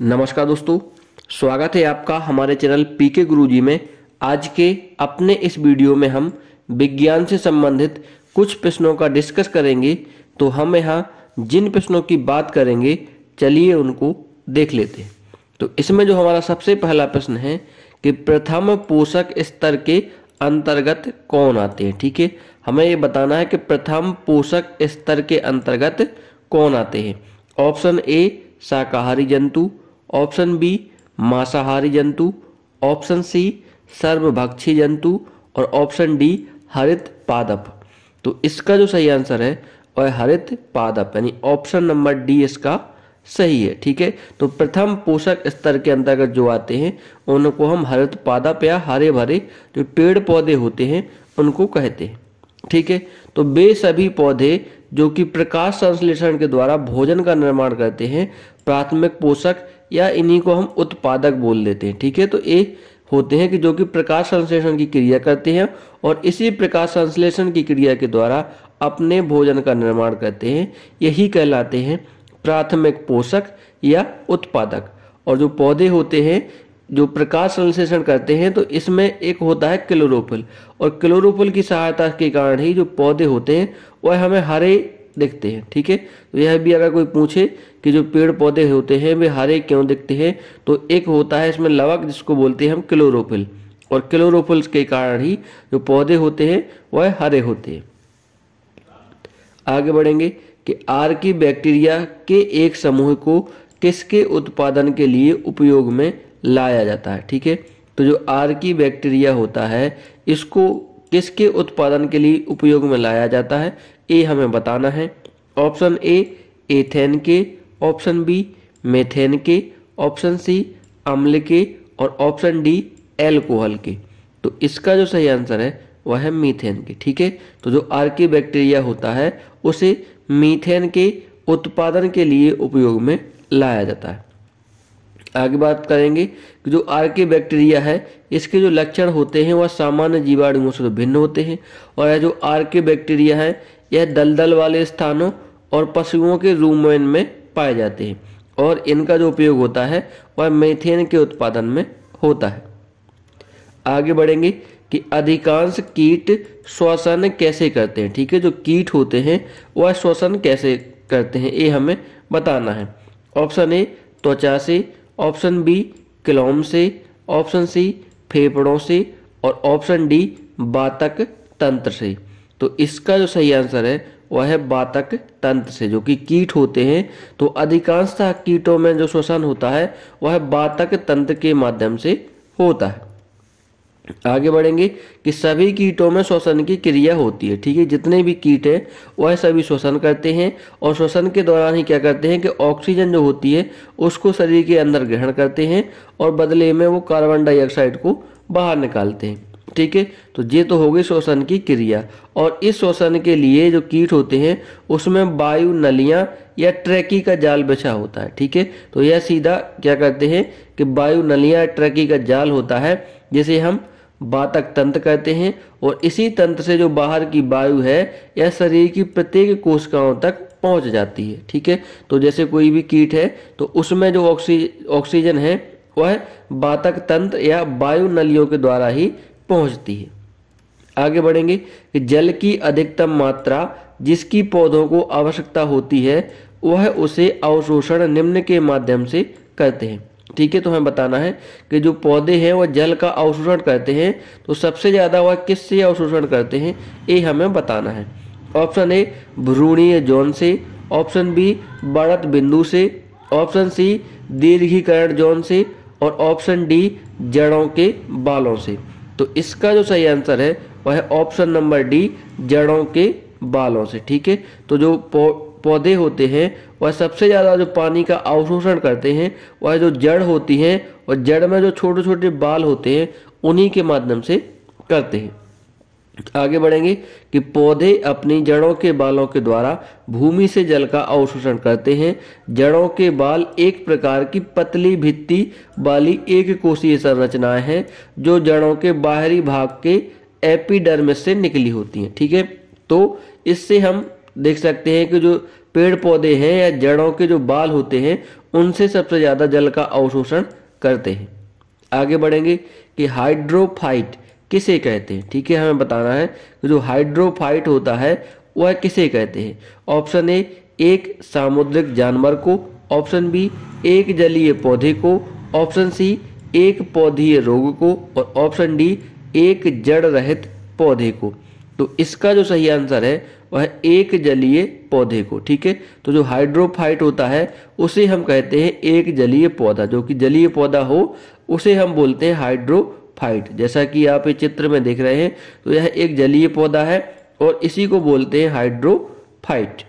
नमस्कार दोस्तों स्वागत है आपका हमारे चैनल पीके गुरुजी में आज के अपने इस वीडियो में हम विज्ञान से संबंधित कुछ प्रश्नों का डिस्कस करेंगे तो हम यहाँ जिन प्रश्नों की बात करेंगे चलिए उनको देख लेते हैं तो इसमें जो हमारा सबसे पहला प्रश्न है कि प्रथम पोषक स्तर के अंतर्गत कौन आते हैं ठीक है हमें ये बताना है कि प्रथम पोषक स्तर के अंतर्गत कौन आते हैं ऑप्शन ए शाकाहारी जंतु ऑप्शन बी मांसाहारी जंतु ऑप्शन सी सर्वभक्षी जंतु और ऑप्शन डी हरित पादप तो इसका जो सही आंसर है वह हरित पादप यानी ऑप्शन नंबर डी इसका सही है ठीक है तो प्रथम पोषक स्तर के अंतर्गत जो आते हैं उनको हम हरित पादप या हरे भरे जो पेड़ पौधे होते हैं उनको कहते हैं ठीक है तो वे सभी पौधे जो कि प्रकाश संश्लेषण के द्वारा भोजन का निर्माण करते हैं प्राथमिक पोषक या इन्हीं को हम उत्पादक बोल देते हैं ठीक है तो ये होते हैं कि जो कि प्रकाश संश्लेषण की क्रिया करते हैं और इसी प्रकाश संश्लेषण की क्रिया के द्वारा अपने भोजन का निर्माण करते हैं यही कहलाते हैं प्राथमिक पोषक या उत्पादक और जो पौधे होते हैं जो प्रकाश संश्लेषण करते हैं तो इसमें एक होता है क्लोरोफिल और क्लोरोफिल की सहायता के कारण ही जो पौधे होते हैं वह हमें हरे दिखते हैं ठीक है तो यह भी अगर कोई पूछे कि जो पेड़ पौधे होते हैं वे हरे क्यों दिखते हैं तो एक होता है इसमें लवक जिसको बोलते हैं हम क्लोरोफिल और क्लोरोफिल के कारण ही जो पौधे होते हैं वह हरे होते हैं आगे बढ़ेंगे कि आर की बैक्टीरिया के एक समूह को किसके उत्पादन के लिए उपयोग में लाया जाता है ठीक है तो जो आर्की बैक्टीरिया होता है इसको किसके उत्पादन के लिए उपयोग में लाया जाता है ए हमें बताना है ऑप्शन ए एथेन के ऑप्शन बी मेथेन के ऑप्शन सी अम्ल के और ऑप्शन डी एल्कोहल के तो इसका जो सही आंसर है वह है मीथेन के ठीक है तो जो आर्की बैक्टीरिया होता है उसे मीथेन के उत्पादन के लिए उपयोग में लाया जाता है आगे बात करेंगे कि जो के बैक्टीरिया है इसके जो लक्षण होते हैं वह सामान्य जीवाणुओं से तो भिन्न होते हैं और यह जो आर के बैक्टीरिया है यह दलदल वाले स्थानों और पशुओं के रूमेन में पाए जाते हैं और इनका जो उपयोग होता है वह मेथेन के उत्पादन में होता है आगे बढ़ेंगे कि अधिकांश कीट श्वसन कैसे करते हैं ठीक है जो कीट होते हैं वह श्वसन कैसे करते हैं ये हमें बताना है ऑप्शन ए त्वचा से ऑप्शन बी क्लोम से ऑप्शन सी फेफड़ों से और ऑप्शन डी बातक तंत्र से तो इसका जो सही आंसर है वह है बातक तंत्र से जो कि कीट होते हैं तो अधिकांशतः कीटों में जो श्वसन होता है वह बातक तंत्र के माध्यम से होता है आगे बढ़ेंगे कि सभी कीटों में श्वसन की क्रिया होती है ठीक है जितने भी कीट हैं वह सभी श्वसन करते हैं और श्वसन के दौरान ही क्या करते हैं कि ऑक्सीजन जो होती है उसको शरीर के अंदर ग्रहण करते हैं और बदले में वो कार्बन डाइऑक्साइड को बाहर निकालते हैं ठीक है तो ये तो होगी श्वसन की क्रिया और इस श्वसन के लिए जो कीट होते हैं उसमें वायु नलियां या ट्रैकी का जाल बिछा होता है ठीक है तो यह सीधा क्या करते हैं कि वायु नलियां ट्रैकी का जाल होता है जिसे हम बातक तंत्र कहते हैं और इसी तंत्र से जो बाहर की वायु है यह शरीर की प्रत्येक कोशिकाओं तक पहुंच जाती है ठीक है तो जैसे कोई भी कीट है तो उसमें जो ऑक्सीजन ऑक्सीजन है वह बातक तंत्र या वायु नलियों के द्वारा ही पहुंचती है आगे बढ़ेंगे कि जल की अधिकतम मात्रा जिसकी पौधों को आवश्यकता होती है वह उसे अवशोषण निम्न के माध्यम से करते हैं ठीक है तो हमें बताना है कि जो पौधे हैं वह जल का अवशोषण करते हैं तो सबसे ज़्यादा वह किससे अवशोषण करते हैं ये हमें बताना है ऑप्शन ए भ्रूणीय जौन से ऑप्शन बी बढ़त बिंदु से ऑप्शन सी दीर्घीकरण जौन से और ऑप्शन डी जड़ों के बालों से तो इसका जो सही आंसर है वह है ऑप्शन नंबर डी जड़ों के बालों से ठीक है तो जो पौधे होते हैं वह सबसे ज़्यादा जो पानी का अवशोषण करते हैं वह जो जड़ होती है और जड़ में जो छोटे छोटे बाल होते हैं उन्हीं के माध्यम से करते हैं आगे बढ़ेंगे कि पौधे अपनी जड़ों के बालों के द्वारा भूमि से जल का अवशोषण करते हैं जड़ों के बाल एक प्रकार की पतली भित्ति वाली एक कोशीय संरचनाएं हैं जो जड़ों के बाहरी भाग के एपिडर्मिस से निकली होती हैं ठीक है तो इससे हम देख सकते हैं कि जो पेड़ पौधे हैं या जड़ों के जो बाल होते हैं उनसे सबसे ज़्यादा जल का अवशोषण करते हैं आगे बढ़ेंगे कि हाइड्रोफाइट किसे कहते हैं ठीक है हमें बताना है जो हाइड्रोफाइट होता है वह किसे कहते हैं ऑप्शन ए एक सामुद्रिक जानवर को ऑप्शन बी एक जलीय पौधे को ऑप्शन सी एक पौधीय रोग को और ऑप्शन डी एक जड़ रहित पौधे को तो इसका जो सही आंसर है वह एक जलीय पौधे को ठीक है तो जो हाइड्रोफाइट होता है उसे हम कहते हैं एक जलीय पौधा जो कि जलीय पौधा हो उसे हम बोलते हैं हाइड्रोफाइट जैसा कि आप इस चित्र में देख रहे हैं तो यह एक जलीय पौधा है और इसी को बोलते हैं हाइड्रोफाइट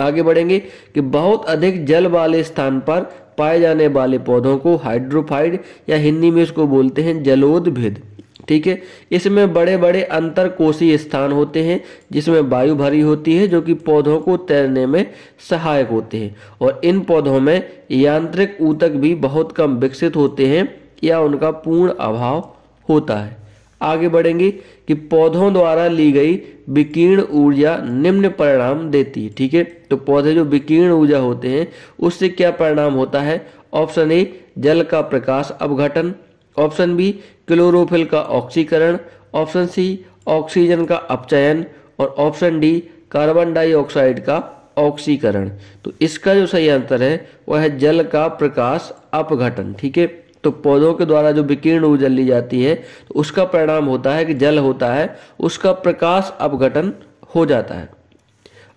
आगे बढ़ेंगे कि बहुत अधिक जल वाले स्थान पर पाए जाने वाले पौधों को हाइड्रोफाइड या हिंदी में इसको बोलते हैं जलोद भेद ठीक है इसमें बड़े बड़े अंतर कोशी स्थान होते हैं जिसमें वायु भरी होती है जो कि पौधों को तैरने में सहायक होते हैं और इन पौधों में यांत्रिक ऊतक भी बहुत कम विकसित होते हैं या उनका पूर्ण अभाव होता है आगे बढ़ेंगे कि पौधों द्वारा ली गई विकीर्ण ऊर्जा निम्न परिणाम देती है ठीक है तो पौधे जो विकीर्ण ऊर्जा होते हैं उससे क्या परिणाम होता है ऑप्शन ए जल का प्रकाश अवघटन ऑप्शन बी क्लोरोफिल का ऑक्सीकरण ऑप्शन सी ऑक्सीजन का अपचयन और ऑप्शन डी कार्बन डाइऑक्साइड का ऑक्सीकरण तो इसका जो सही आंसर है वह है जल का प्रकाश अपघटन ठीक है तो पौधों के द्वारा जो विकीर्ण ऊर्जा ली जाती है तो उसका परिणाम होता है कि जल होता है उसका प्रकाश अपघटन हो जाता है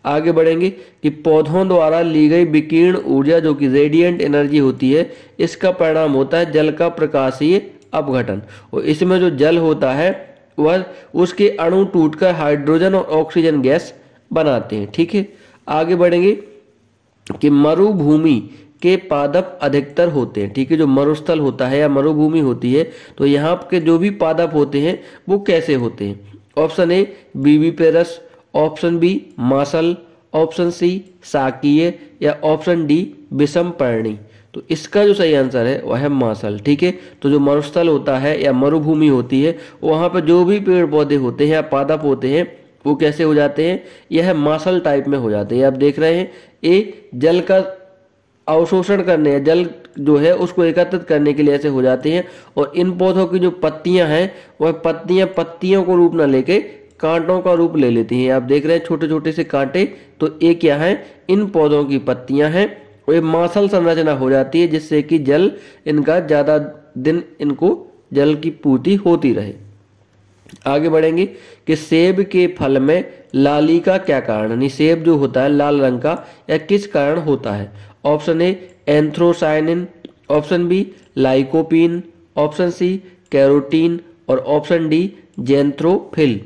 आगे बढ़ेंगे कि पौधों द्वारा ली गई विकीर्ण ऊर्जा जो कि रेडिएंट एनर्जी होती है इसका परिणाम होता है जल का प्रकाशीय अपघटन और इसमें जो जल होता है वह उसके अणु टूटकर हाइड्रोजन और ऑक्सीजन गैस बनाते हैं ठीक है आगे बढ़ेंगे कि मरुभूमि के पादप अधिकतर होते हैं ठीक है जो मरुस्थल होता है या मरुभूमि होती है तो यहाँ के जो भी पादप होते हैं वो कैसे होते हैं ऑप्शन ए बीबी पेरस ऑप्शन बी मासल ऑप्शन सी साकीय या ऑप्शन डी विषम पर्णी तो इसका जो सही आंसर है वह है मासल ठीक है तो जो मरुस्थल होता है या मरुभूमि होती है वहाँ पर जो भी पेड़ पौधे होते हैं या पादप होते हैं वो कैसे हो जाते हैं यह है मासल टाइप में हो जाते हैं आप देख रहे हैं ये जल का अवशोषण करने या जल जो है उसको एकत्रित करने के लिए ऐसे हो जाते हैं और इन पौधों की जो पत्तियां हैं वह पत्तियां पत्तियों को रूप न लेके कांटों का रूप ले लेती है आप देख रहे हैं छोटे छोटे से कांटे तो ये क्या है इन पौधों की पत्तियां हैं ये मासल संरचना हो जाती है जिससे कि जल इनका ज़्यादा दिन इनको जल की पूर्ति होती रहे आगे बढ़ेंगे कि सेब के फल में लाली का क्या कारण यानी सेब जो होता है लाल रंग का या किस कारण होता है option A anthocyanin option B lycopene option C carotene और ऑप्शन डी जेंथ्रोफिल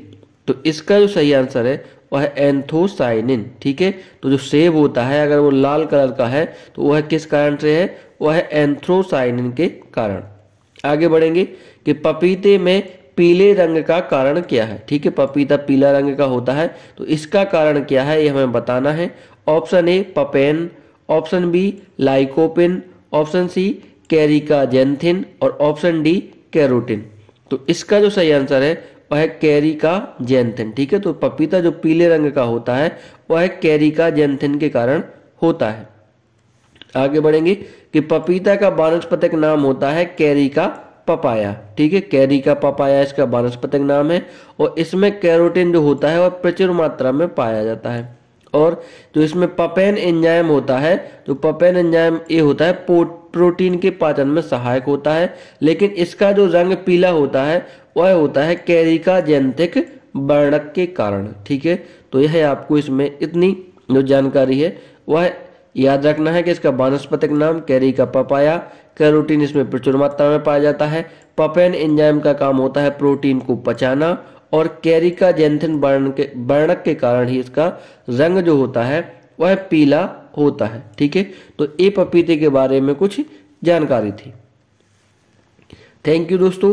तो इसका जो सही आंसर है वह है एंथोसाइनिन ठीक है तो जो सेब होता है अगर वो लाल कलर का है तो वह किस कारण से है वह है एंथ्रोसाइनिन के कारण आगे बढ़ेंगे कि पपीते में पीले रंग का कारण क्या है ठीक है पपीता पीला रंग का होता है तो इसका कारण क्या है ये हमें बताना है option A papain option B lycopene option C caricaxanthin और ऑप्शन डी कैरोटिन तो इसका जो सही आंसर है वह कैरी का जैनथिन ठीक है तो पपीता जो पीले रंग का होता है वह कैरी का जैनथिन के कारण होता है आगे बढ़ेंगे कि पपीता का वानस्पतिक नाम होता है कैरी का पपाया ठीक है कैरी का पपाया इसका वानस्पतिक नाम है और इसमें कैरोटीन जो होता है वह प्रचुर मात्रा में पाया जाता है और जो इसमें पपेन एंजाइम होता है तो पपेन एंजाइम ये होता है प्रोटीन के पाचन में सहायक होता है लेकिन इसका जो रंग पीला होता है वह होता है कैरिका जैनतिक वर्णक के कारण ठीक है तो यह आपको इसमें इतनी जो जानकारी है वह याद रखना है कि इसका वानस्पतिक नाम कैरिका पपाया कैरोटीन इसमें प्रचुर मात्रा में पाया जाता है पपेन एंजाइम का काम होता है प्रोटीन को पचाना और कैरिका जैंथिन वर्ण के वर्णक के कारण ही इसका रंग जो होता है वह पीला होता है ठीक है तो ए पपीते के बारे में कुछ जानकारी थी थैंक यू दोस्तों